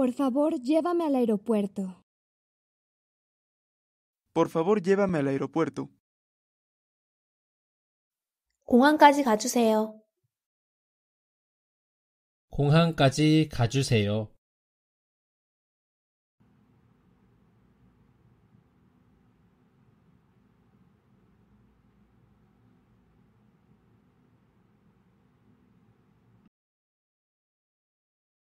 Por favor, llévame al aeropuerto. Por favor, llévame al aeropuerto. 공항까지 가주세요. 공항까지 가주세요.